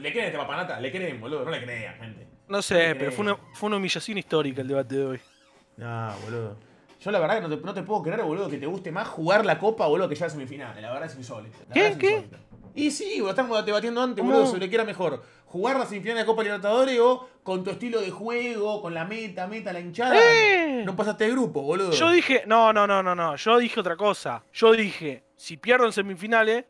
le creen este papanata, le creen, boludo, no le crean, gente. No sé, pero fue una, fue una humillación histórica el debate de hoy. No, boludo. Yo la verdad que no te, puedo creer, boludo, que te guste más jugar la copa, boludo, que ya la semifinal. La verdad es insólito. ¿Qué? ¿Qué? Y sí, boludo, estamos debatiendo antes, boludo, sobre qué era mejor. Jugar la semifinal de la Copa Libertadores o con tu estilo de juego, con la meta, meta, la hinchada. No pasaste de grupo, boludo. Yo dije, no, no, no, no, no. Yo dije otra cosa. Yo dije, si pierdo en semifinales,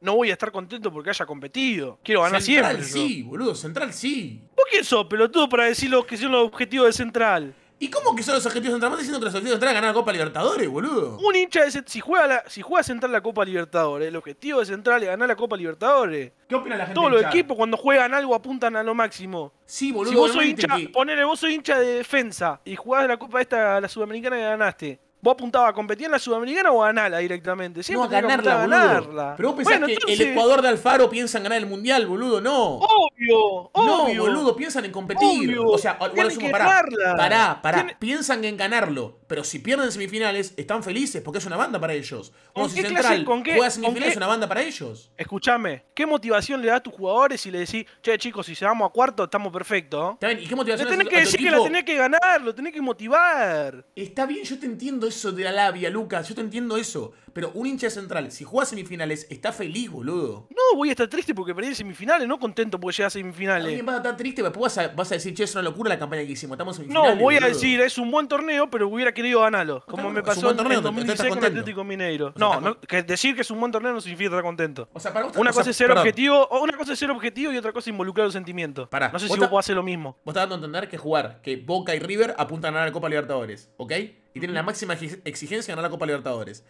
no voy a estar contento porque haya competido. Quiero ganar siempre. Central sí, boludo, Central sí. ¿Vos qué sos, pelotudo, para decir lo que son los objetivos de Central? ¿Y cómo que son los objetivos de Central? ¿Vos diciendo que los objetivos de Central es ganar la Copa Libertadores, boludo? Un hincha de si juega, la, si juega Central la Copa Libertadores, el objetivo de Central es ganar la Copa Libertadores. ¿Qué opina la gente? Todos los equipos cuando juegan algo apuntan a lo máximo. Sí, boludo. Si vos sos hincha, ponele, vos sos hincha de defensa y jugás la Copa esta, la Sudamericana que ganaste vos apuntabas a competir en la Sudamericana o a ganarla directamente. no, a ganarla, Pero vos pensás que el Ecuador de Alfaro piensa en ganar el Mundial, boludo, no. Obvio, obvio. No, boludo, piensan en competir. o sea, pará, pará, pará. Piensan en ganarlo. Pero si pierden semifinales, están felices porque es una banda para ellos. si Central ¿con qué, juega semifinales, es una banda para ellos. Escuchame, ¿qué motivación le da a tus jugadores si le decís, che, chicos, si vamos a cuarto, estamos perfectos? ¿Y qué motivación le tenés a que decir que la tenés que ganar, lo tenés que motivar. Está bien, yo te entiendo eso de la labia, Lucas. Yo te entiendo eso. Pero un hincha central, si juega semifinales, está feliz, boludo. No, voy a estar triste porque perdí semifinales, no contento porque llegas a semifinales. va a estar triste, vas a, decir, che, es una locura la campaña que hicimos. Estamos en semifinales. No, voy a decir, es un buen torneo, pero hubiera querido ganarlo. Como me pasó en un buen torneo, con Mineiro. no, decir que es un buen torneo no significa estar contento. O sea, para una, cosa es ser objetivo, una cosa es ser objetivo y otra cosa es involucrar los sentimiento. Pará, no sé si vos podés hacer lo mismo. Vos estás dando a entender que jugar, que Boca y River apuntan a ganar la Copa Libertadores, ¿ok? tiene la máxima exigencia ganar la Copa Libertadores.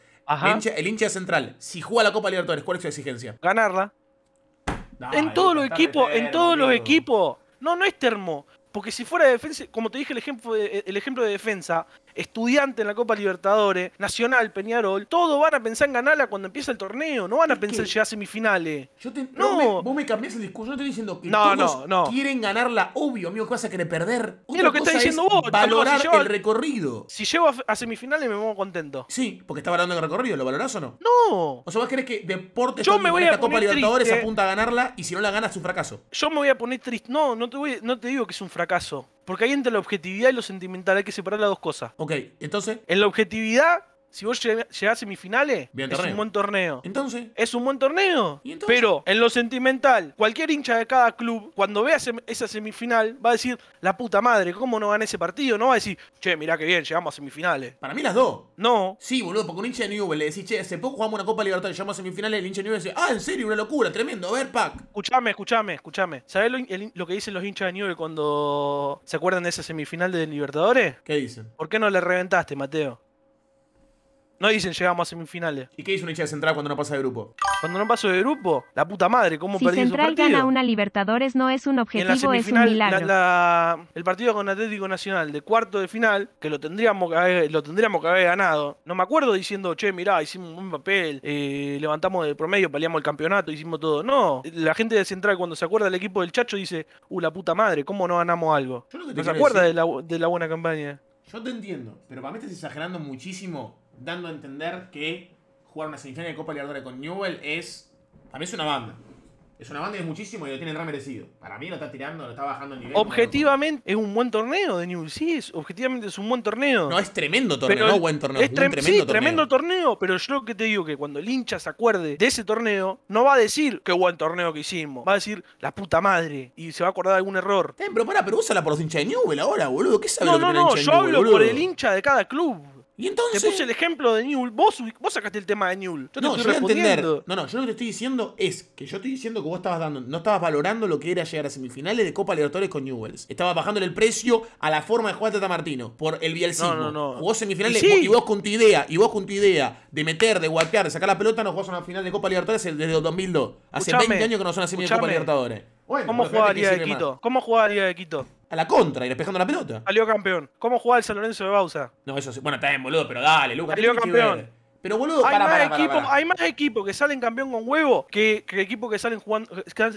El, hincha, central, si juega la Copa Libertadores, ¿cuál es su exigencia? Ganarla. en todos los equipos, en todos los equipos. No, no es termo. Porque si fuera de defensa, como te dije el ejemplo el ejemplo de defensa, Estudiante en la Copa Libertadores, Nacional, Peñarol, todos van a pensar en ganarla cuando empieza el torneo, no van a pensar en llegar a semifinales. no, vos me cambiás el discurso, yo estoy diciendo que no, quieren ganarla, obvio, amigo, ¿qué vas a querer perder? lo que está diciendo vos, valorar el recorrido. Si llego a, semifinales me voy contento. Sí, porque está valorando el recorrido, ¿lo valorás o no? No. O sea, vos querés que deporte yo me voy esta Copa Libertadores apunta a ganarla y si no la gana es un fracaso. Yo me voy a poner triste, no, no te voy, no te digo que es un fracaso. Porque hay entre la objetividad y lo sentimental, hay que separar las dos cosas. Ok, entonces. En la objetividad si vos llegás a semifinales, es un buen torneo. Entonces. Es un buen torneo. Pero en lo sentimental, cualquier hincha de cada club, cuando vea esa semifinal, va a decir, la puta madre, ¿cómo no gané ese partido? No va a decir, che, mirá que bien, llegamos a semifinales. Para mí las dos. No. Sí, boludo, porque un hincha de Newell le decís, che, hace poco jugamos una Copa Libertadores, llegamos a semifinales, el hincha de Newell dice, ah, en serio, una locura, tremendo, a ver, Pac. Escuchame, escuchame, escuchame. ¿Sabés lo, lo que dicen los hinchas de Newell cuando se acuerdan de esa semifinal de Libertadores? ¿Qué dicen? ¿Por qué no le reventaste, Mateo? No dicen llegamos a semifinales. ¿Y qué dice una hincha de Central cuando no pasa de grupo? Cuando no paso de grupo, la puta madre, ¿cómo si Central gana una Libertadores no es un objetivo, es un milagro. La, el partido con Atlético Nacional de cuarto de final, que lo tendríamos que haber, lo tendríamos que haber ganado. No me acuerdo diciendo, che, mirá, hicimos un papel, eh, levantamos de promedio, peleamos el campeonato, hicimos todo. No, la gente de Central cuando se acuerda del equipo del Chacho dice, uh, la puta madre, ¿cómo no ganamos algo? No se acuerda de la, de la buena campaña. Yo te entiendo, pero para mí estás exagerando muchísimo, dando a entender que jugar una semifinal de Copa Libertadores con Newell es. Para mí es una banda es una banda de muchísimo y lo tiene re merecido. Para mí lo está tirando, lo está bajando el nivel. Objetivamente es un buen torneo de Newell. sí, es, objetivamente es un buen torneo. No, es tremendo torneo, no buen torneo. Es, tremendo, torneo. tremendo torneo, pero yo lo que te digo que cuando el hincha se acuerde de ese torneo, no va a decir qué buen torneo que hicimos, va a decir la puta madre y se va a acordar de algún error. Eh, pero para, pero úsala por los hinchas de Newell ahora, boludo, ¿qué sabe No, lo que no, no, yo hablo por el hincha de cada club. Y entonces. Te puse el ejemplo de Newell. Vos, sacaste el tema de Newell. Yo no, te estoy No, no, yo lo que te estoy diciendo es que yo estoy diciendo que vos estabas dando, no estabas valorando lo que era llegar a semifinales de Copa Libertadores con Newells. Estabas bajándole el precio a la forma de jugar Tata Martino por el bielcismo. No, no, no. semifinales y, vos con tu idea, y vos con tu idea de meter, de guatear, de sacar la pelota, no jugás una final de Copa Libertadores desde 2002. Hace 20 años que no son una semifinal de Copa Libertadores. ¿Cómo jugaría de Quito? ¿Cómo jugaría de Quito? a la contra, y despejando la pelota. Salió campeón. ¿Cómo jugaba el San Lorenzo de Bausa? No, eso sí. Bueno, está bien, boludo, pero dale, Lucas. Salió campeón. Pero boludo, hay, para, más hay más equipos que salen campeón con huevo que, que equipos que salen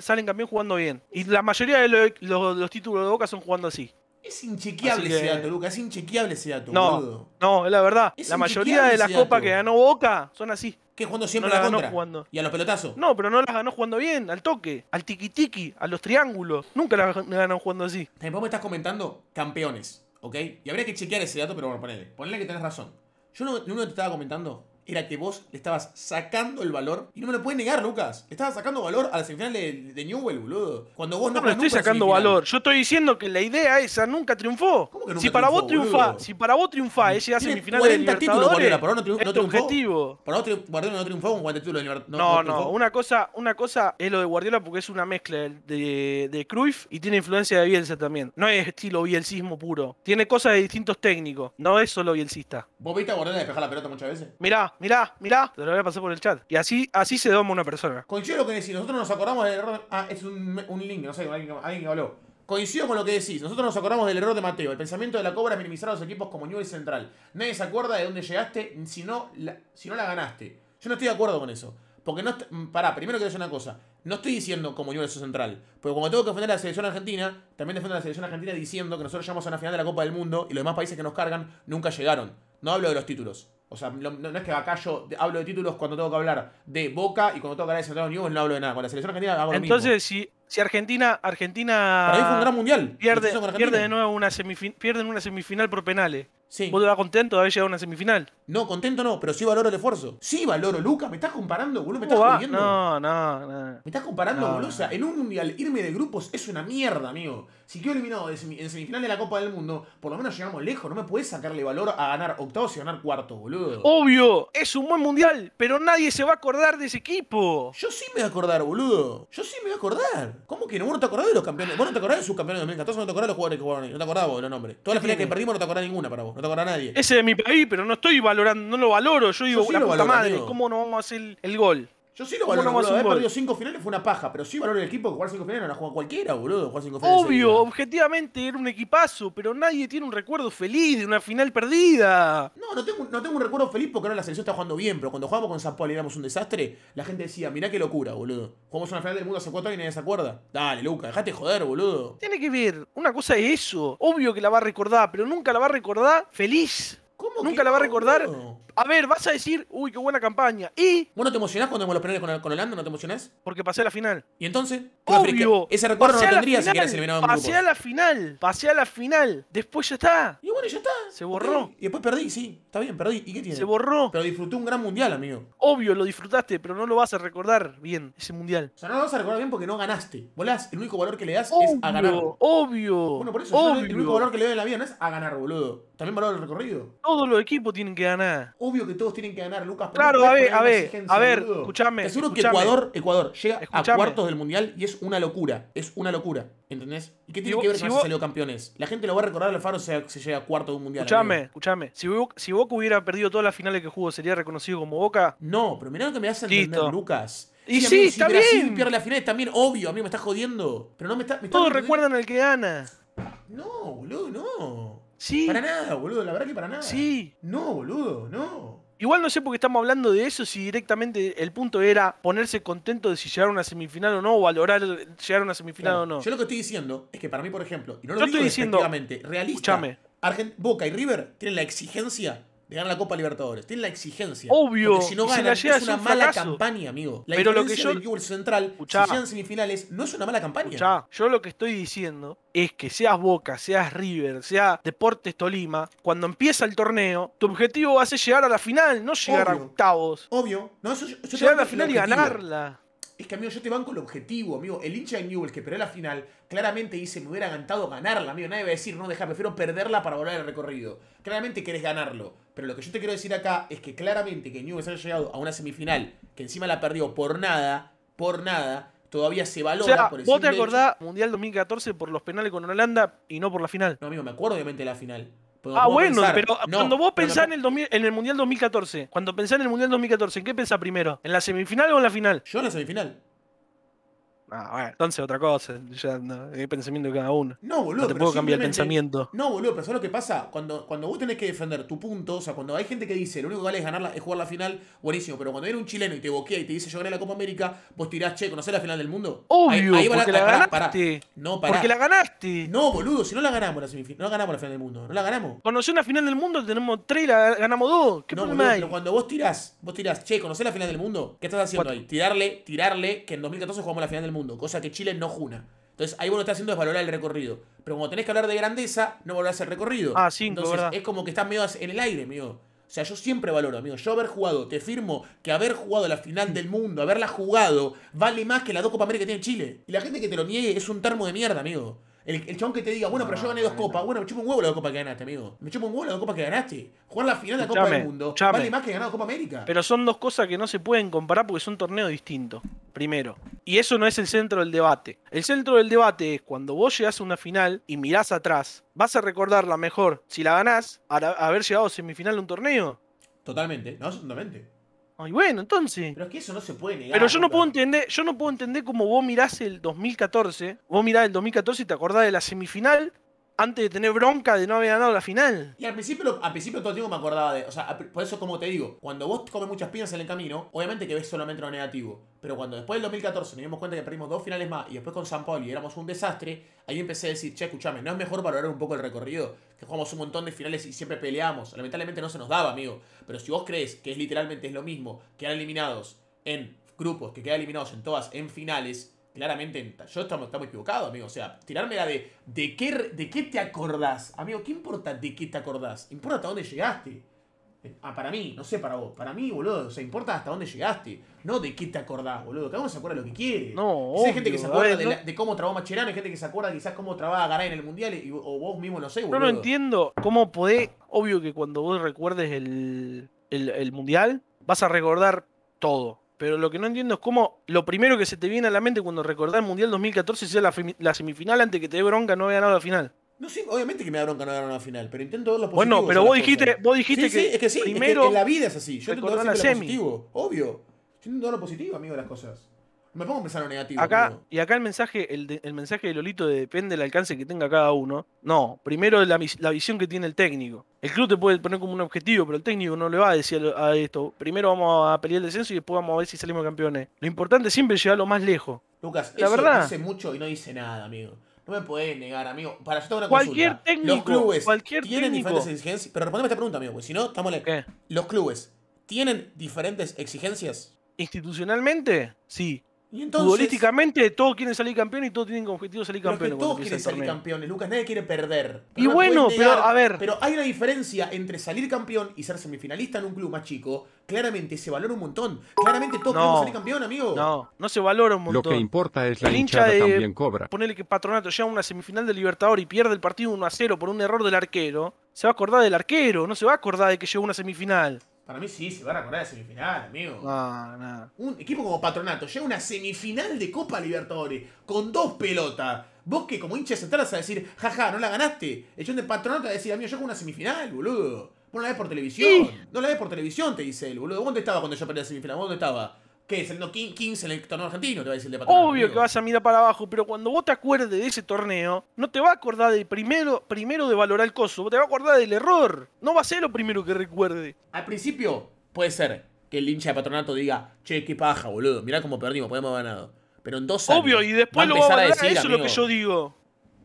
salen campeón jugando bien. Y la mayoría de los, títulos de Boca son jugando así. Es inchequeable ese dato, Lucas, es inchequeable ese dato, no, boludo. No, es la verdad. la mayoría de las copas que ganó Boca son así. Que jugando siempre a la, ganó contra. Jugando. Y a los pelotazos. No, pero no las ganó jugando bien, al toque, al tiki-tiki, a los triángulos. Nunca las ganó jugando así. Vos me estás comentando campeones, ¿ok? Y habría que chequear ese dato, pero bueno, ponele. Ponele que tenés razón. Yo no te estaba comentando era que vos le estabas sacando el valor. Y no me lo puedes negar, Lucas. estabas sacando valor a la semifinal de, Newell, boludo. Cuando vos no. No, estoy sacando valor. Yo estoy diciendo que la idea esa nunca triunfó. ¿Cómo que nunca si triunfó, para vos triunfa, si para vos triunfa, es llegar semifinal de Libertadores. títulos, Guardiola. Para vos no, no triunfó. Para vos Guardiola no triunfó con 40 títulos de Libertadores. No, no. Una, cosa, una cosa es lo de Guardiola porque es una mezcla de, de Cruyff y tiene influencia de Bielsa también. No es estilo bielsismo puro. Tiene cosas de distintos técnicos. No es solo bielsista. ¿ ¿Vos viste a Guardiola despejar la pelota muchas veces? Mirá, mirá, mirá, te lo voy a pasar por el chat. Y así, así se doma una persona. Coincido con lo que decís, nosotros nos acordamos del error. Ah, es un, link, no sé, alguien, alguien habló. Coincido con lo que decís, nosotros nos acordamos del error de Mateo, el pensamiento de la cobra es minimizar a los equipos como Newell Central. Nadie se acuerda de dónde llegaste si no la, si la ganaste. Yo no estoy de acuerdo con eso. Porque no. Pará, primero quiero decir una cosa. No estoy diciendo como nivel central. Porque como tengo que defender a la selección argentina, también defiendo a la selección argentina diciendo que nosotros llegamos a una final de la Copa del Mundo y los demás países que nos cargan nunca llegaron. No hablo de los títulos. O sea, no, es que acá yo hablo de títulos cuando tengo que hablar de Boca y cuando tengo que hablar de Santiago News no hablo de nada. Con la selección argentina hago Entonces, mismo. Si, si Argentina. Argentina Para un gran mundial. Pierde, pierde de nuevo una semifinal, pierden una semifinal por penales. ¿Vos te vas contento de haber llegado a una semifinal? No, contento no, pero sí valoro el esfuerzo. Sí valoro, Luca, me estás comparando, boludo, me estás pidiendo. No, no, no. Me estás comparando, boludo. en un mundial irme de grupos es una mierda, amigo. Si quedo eliminado en semifinal de la Copa del Mundo, por lo menos llegamos lejos. No me puedes sacarle valor a ganar octavos y ganar cuarto, boludo. Obvio, es un buen mundial, pero nadie se va a acordar de ese equipo. Yo sí me voy a acordar, boludo. Yo sí me voy a acordar. ¿Cómo que no? Vos no te acordás de los campeones. Vos no te acordás de sus campeones de 2014, no te acordás de los jugadores que jugaron No te acordás vos de los nombres. Todas las finales que perdimos no te acordás ninguna para vos no a nadie. Ese es mi país, pero no estoy valorando, no lo valoro. Yo digo, la puta madre, ¿cómo no vamos a hacer el gol? Yo sí lo valoro, no Haber perdido cinco finales fue una paja, pero sí valoro el equipo que jugar cinco finales no la juega cualquiera, boludo. Jugar cinco finales Obvio, objetivamente era un equipazo, pero nadie tiene un recuerdo feliz de una final perdida. No, no tengo, no tengo un recuerdo feliz porque ahora la selección está jugando bien, pero cuando jugábamos con San Paul y éramos un desastre, la gente decía, mirá qué locura, boludo. Jugamos una final del mundo hace cuatro años y nadie se acuerda. Dale, Luca, dejate joder, boludo. Tiene que ver, una cosa es eso. Obvio que la va a recordar, pero nunca la va a recordar feliz. ¿Cómo Nunca la va a recordar a ver, vas a decir, uy, qué buena campaña. ¿Y? ¿Vos no te emocionás cuando vemos los penales con, Holanda? ¿No te emocionás? Porque pasé a la final. ¿Y entonces? Obvio. Ese recuerdo no tendrías si eliminado Pasé a la final. Pasé a la final. Después ya está. Y bueno, ya está. Se borró. Y después perdí, sí. Está bien, perdí. ¿Y qué tiene? Se borró. Pero disfruté un gran mundial, amigo. Obvio, lo disfrutaste, pero no lo vas a recordar bien, ese mundial. O sea, no lo vas a recordar bien porque no ganaste. Volás, el único valor que le das es a ganar. Obvio. Bueno, por eso el único valor que le doy en la vida no es a ganar, boludo. También valor el recorrido. Todos los equipos tienen que ganar obvio que todos tienen que ganar, Lucas. claro, a ver, a ver, a ver, escúchame. Te aseguro que Ecuador, Ecuador llega a cuartos del mundial y es una locura. Es una locura. ¿Entendés? ¿Y qué tiene que ver si con vos... campeones? La gente lo va a recordar al Faro si, se llega a cuartos de un mundial. Escuchame, escuchame. Si, Boca hubiera perdido todas las finales que jugó, ¿sería reconocido como Boca? No, pero mirá lo que me hace entender, Lucas. Y sí, si pierde las finales también, obvio, a mí me está jodiendo. Pero no me está. Todos recuerdan al que gana. No, boludo, no. Sí. Para nada, boludo, la verdad que para nada. Sí. No, boludo, no. Igual no sé por qué estamos hablando de eso, si directamente el punto era ponerse contento de si llegar a una semifinal o no, o valorar llegar a una semifinal o no. Yo lo que estoy diciendo es que para mí, por ejemplo, y no lo digo estoy diciendo, realista, Argent Boca y River tienen la exigencia de ganar la Copa Libertadores. Tiene la exigencia. Obvio. Porque si no gana, es una mala campaña, amigo. La Pero lo que yo... del Central, si llegan semifinales, no es una mala campaña. ya Yo lo que estoy diciendo es que seas Boca, seas River, sea Deportes Tolima, cuando empieza el torneo, tu objetivo va a ser llegar a la final, no llegar a octavos. Obvio. No, eso, llegar a la final y ganarla. Es que, amigo, yo te banco el objetivo, amigo. El hincha de Newell's que perdió la final, claramente dice, me hubiera encantado ganarla, amigo. Nadie va a decir, no, deja, prefiero perderla para volver al recorrido. Claramente querés ganarlo. Pero lo que yo te quiero decir acá es que claramente que Newell's haya llegado a una semifinal, que encima la perdió por nada, por nada, todavía se valora. por vos te acordás Mundial 2014 por los penales con Holanda y no por la final. No, amigo, me acuerdo obviamente de la final ah, bueno, pero cuando vos pensás en, el en el Mundial 2014, cuando pensás en el Mundial 2014, ¿en qué pensás primero? ¿En la semifinal o en la final? Yo en la semifinal. Ah, bueno, entonces otra cosa, ya el pensamiento de cada uno. No, boludo. No te puedo cambiar el pensamiento. No, boludo, pero ¿sabes lo que pasa? Cuando, cuando vos tenés que defender tu punto, o sea, cuando hay gente que dice lo único que vale es ganar es jugar la final, buenísimo, pero cuando viene un chileno y te boquea y te dice yo gané la Copa América, vos tirás, che, ¿conocés la final del mundo? Obvio, ahí, porque la, ganaste. No, pará. Porque la ganaste. No, boludo, si no la ganamos la semifinal, no la ganamos la final del mundo, no la ganamos. Conocí una final del mundo, tenemos tres y la ganamos dos. ¿Qué no, boludo, Pero cuando vos tirás, vos tirás, che, ¿conocés la final del mundo? ¿Qué estás haciendo ahí? Tirarle, tirarle que en 2014 jugamos la final del mundo cosa que Chile no juna. Entonces ahí vos lo haciendo es valorar el recorrido. Pero como tenés que hablar de grandeza, no valorás el recorrido. Ah, Entonces es como que estás medio en el aire, amigo. O sea, yo siempre valoro, amigo. Yo haber jugado, te firmo que haber jugado la final del mundo, haberla jugado, vale más que la dos Copa América que tiene Chile. Y la gente que te lo niegue es un termo de mierda, amigo. El, el chabón que te diga, bueno, pero yo gané dos copas. Bueno, me chupa un huevo la copa que ganaste, amigo. Me chupa un huevo la copa que ganaste. Jugar la final de la Copa del Mundo vale más que ganar la Copa América. Pero son dos cosas que no se pueden comparar porque son torneos distintos. Primero. Y eso no es el centro del debate. El centro del debate es cuando vos llegás a una final y mirás atrás, vas a recordarla mejor si la ganás a haber llegado a semifinal de un torneo. Totalmente, no, totalmente. Ay, bueno, entonces. Pero es que eso no se puede negar. Pero yo no puedo entender, yo no puedo entender cómo vos mirás el 2014. Vos mirás el 2014 y te acordás de la semifinal antes de tener bronca de no haber ganado la final. Y al principio, al principio todo el tiempo me acordaba de. O sea, por eso, como te digo, cuando vos comes muchas piñas en el camino, obviamente que ves solamente lo negativo. Pero cuando después del 2014 nos dimos cuenta que perdimos dos finales más y después con San y éramos un desastre, ahí empecé a decir, che, escuchame, ¿no es mejor valorar un poco el recorrido? Que jugamos un montón de finales y siempre peleamos. Lamentablemente no se nos daba, amigo. Pero si vos crees que es literalmente es lo mismo, que eran eliminados en grupos, que quedan eliminados en todas en finales, claramente, yo estamos, equivocados, amigo. O sea, tirármela de, de, qué, de qué te acordás. Amigo, ¿qué importa de qué te acordás? Importa hasta dónde llegaste. Eh, ah, para mí, no sé para vos. Para mí, boludo, o sea, importa hasta dónde llegaste. No de qué te acordás, boludo. Cada uno se acuerda lo que quiere. No, Hay gente que se acuerda de, cómo trabajó Macherano, hay gente que se acuerda quizás cómo trabajaba Garay en el Mundial, y, o vos mismo, no sé, boludo. No, no entiendo cómo podés... Obvio que cuando vos recuerdes el, el Mundial, vas a recordar todo pero lo que no entiendo es cómo lo primero que se te viene a la mente cuando recordás el Mundial 2014 sea la, la semifinal antes que te dé bronca no haber ganado la final. No, sí, obviamente que me da bronca no haber ganado la final, pero intento ver lo positivo. Bueno, pero vos dijiste, vos dijiste que, sí, es primero. en la vida es así. Yo intento ver lo positivo, obvio. Yo intento ver lo positivo, amigo, de las cosas. Me pongo a pensar lo negativo. Acá, y acá el mensaje, el, mensaje de Lolito depende del alcance que tenga cada uno. No, primero la, la, visión que tiene el técnico. El club te puede poner como un objetivo, pero el técnico no le va a decir a esto. Primero vamos a pelear el descenso y después vamos a ver si salimos campeones. Lo importante siempre es llegar lo más lejos. Lucas, la verdad, dice mucho y no dice nada, amigo. No me puedes negar, amigo. Para yo tengo una cualquier Técnico, Los clubes tienen diferentes exigencias. Pero respondeme esta pregunta, amigo, porque si no, estamos lejos. Los clubes tienen diferentes exigencias. Institucionalmente, sí. Y entonces, Futbolísticamente todos quieren salir campeón y todos tienen como objetivo salir campeones. todos quieren salir campeones, Lucas, nadie quiere perder. y bueno, pero a ver. Pero hay una diferencia entre salir campeón y ser semifinalista en un club más chico. Claramente se valora un montón. Claramente todos quieren salir campeón, amigo. No, no se valora un montón. Lo que importa es la el hincha de, también cobra. Ponele que Patronato llega a una semifinal de Libertador y pierde el partido 1 a 0 por un error del arquero. Se va a acordar del arquero, no se va a acordar de que llegó una semifinal. Para mí sí, se va a recordar de semifinal, amigo. No, no. Un equipo como Patronato llega a una semifinal de Copa Libertadores con dos pelotas. Vos que como hincha sentarás a decir, jaja, no la ganaste. El de Patronato a decir, amigo, yo con una semifinal, boludo. Vos no la ves por televisión. No la ves por televisión, te dice él, boludo. ¿Dónde estaba cuando yo perdí la semifinal? ¿Dónde estaba? ¿Qué es el el torneo argentino? Te va a decir el Obvio que vas a mirar para abajo, pero cuando vos te acuerdes de ese torneo, no te va a acordar del primero, primero de valorar el costo, te va a acordar del error. No va a ser lo primero que recuerde. Al principio, puede ser que el hincha de patronato diga, che, qué paja, boludo, mirá cómo perdimos, podemos haber ganado. Pero en dos Obvio, y después lo va a a eso es lo que yo digo.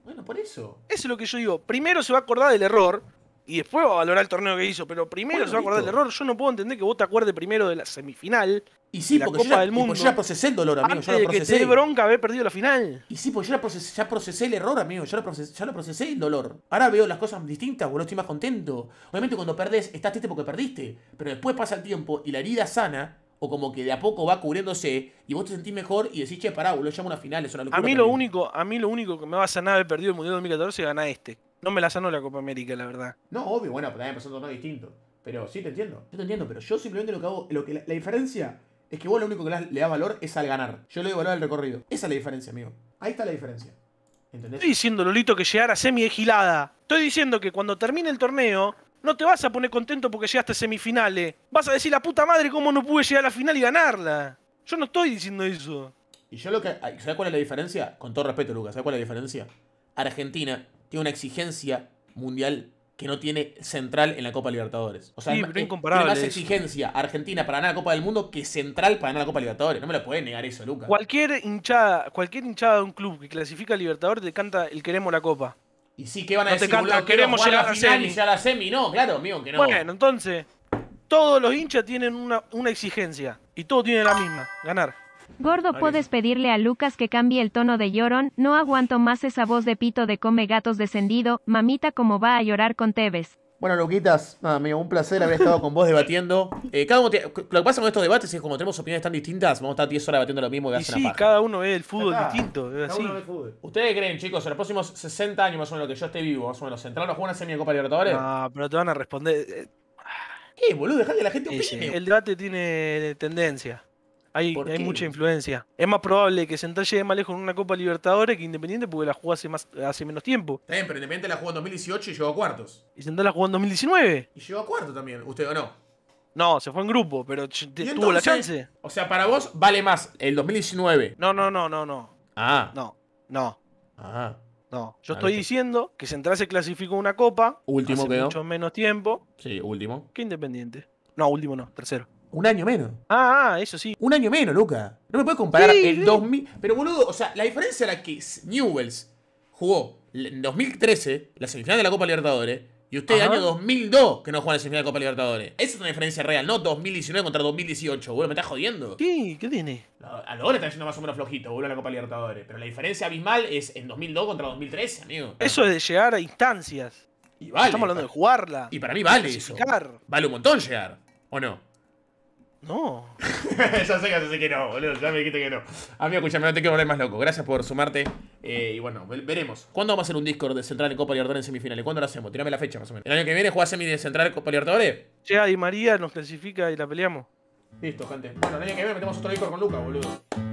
Bueno, por eso. Eso es lo que yo digo. Primero se va a acordar del error, y después va a valorar el torneo que hizo, pero primero se va a acordar el error. Yo no puedo entender que vos te acuerdes primero de la semifinal. Y sí, porque yo ya, del Mundo. ya procesé el dolor, amigo. yo lo procesé. que bronca haber perdido la final. Y sí, porque yo ya procesé, el error, amigo. Ya lo, procesé, ya lo procesé el dolor. Ahora veo las cosas distintas, boludo. Estoy más contento. Obviamente, cuando perdés, estás triste porque perdiste. Pero después pasa el tiempo y la herida sana o como que de a poco va cubriéndose y vos te sentís mejor y decís, che, pará, boludo, llamo una final, es una A mí, lo único, a mí lo único que me va a sanar haber perdido el Mundial 2014 es ganar este. No me la sanó la Copa América, la verdad. No, obvio, bueno, pero también pasó un torneo distinto. Pero sí te entiendo. Yo te entiendo, pero yo simplemente lo que hago. Lo que, la, diferencia es que vos lo único que le da valor es al ganar. Yo le doy valor al recorrido. Esa es la diferencia, amigo. Ahí está la diferencia. ¿Entendés? Estoy diciendo, Lolito, que llegar a semi egilada Estoy diciendo que cuando termine el torneo, no te vas a poner contento porque llegaste a semifinales. Vas a decir, la puta madre, cómo no pude llegar a la final y ganarla. Yo no estoy diciendo eso. Y yo lo que. ¿Sabes cuál es la diferencia? Con todo respeto, Lucas, ¿sabes cuál es la diferencia? Argentina tiene una exigencia mundial que no tiene central en la Copa Libertadores. O sea, tiene más exigencia Argentina para ganar la Copa del Mundo que central para ganar la Copa Libertadores. No me lo pueden negar eso, Lucas. Cualquier hinchada, cualquier hinchada de un club que clasifica a Libertadores te canta el queremos la Copa. Y sí, ¿qué van a decir? Te canta, queremos llegar a la final y llegar a la semi. No, claro, amigo, que no. Bueno, entonces, todos los hinchas tienen una, una exigencia y todos tienen la misma, ganar. Gordo, puedes pedirle a Lucas que cambie el tono de llorón, no aguanto más esa voz de pito de come gatos descendido, mamita como va a llorar con tebes Bueno, Luquitas, nada, amigo, un placer haber estado con vos debatiendo. Eh, cada lo que pasa con estos debates es que como tenemos opiniones tan distintas, vamos a estar 10 horas debatiendo lo mismo y cada uno ve el fútbol distinto. ¿Ustedes creen, chicos, en los próximos 60 años más o menos que yo esté vivo, más o menos, ¿Central a jugar una semi de Copa Libertadores? No, pero te van a responder... Eh, ¿Qué, boludo? Dejá que la gente eh, opine. El debate tiene tendencia. Hay, mucha influencia. Es más probable que Central llegue más lejos en una Copa Libertadores que Independiente porque la jugó hace, más, hace menos tiempo. También, pero Independiente la jugó en 2018 y llegó a cuartos. Y Central la jugó en 2019. Y llegó a cuartos también, ¿usted o no? No, se fue en grupo, pero tuvo la chance. O sea, para vos vale más el 2019. No, no, no, no, no. Ah. No, no. Ah. No, yo ah, estoy diciendo que Central se clasificó una copa. Último hace quedó. Mucho menos tiempo. Sí, último. Que Independiente. No, último no, tercero un año menos. Ah, ah, eso sí. Un año menos, Luca. No me puedes comparar el 2000. Pero boludo, o sea, la diferencia la que Newells jugó en 2013 la semifinal de la Copa Libertadores. Y usted, el año 2002, que no juega la semifinal de la Copa Libertadores. Esa es una diferencia real, no 2019 contra 2018, boludo. Me estás jodiendo. Sí, ¿qué tiene? A lo mejor está yendo más o menos flojito, boludo, la Copa Libertadores. Pero la diferencia abismal es en 2002 contra 2013, amigo. Eso es de llegar a instancias. Y vale. Estamos hablando de jugarla. Y para mí vale eso. Vale un montón llegar, ¿o no? No. ya sé, que no, boludo. Ya me dijiste que no. Amigo, escúchame, no te quiero volver más loco. Gracias por sumarte. Eh, y bueno, veremos. ¿Cuándo vamos a hacer un Discord de Central en Copa Libertadores en semifinales? ¿Cuándo lo hacemos? Tirame la fecha más o menos. ¿El año que viene jugás semi de Central Copa Libertadores? Llega Di María, nos clasifica y la peleamos. Listo, gente. Bueno, el año que viene metemos otro Discord con Luca, boludo.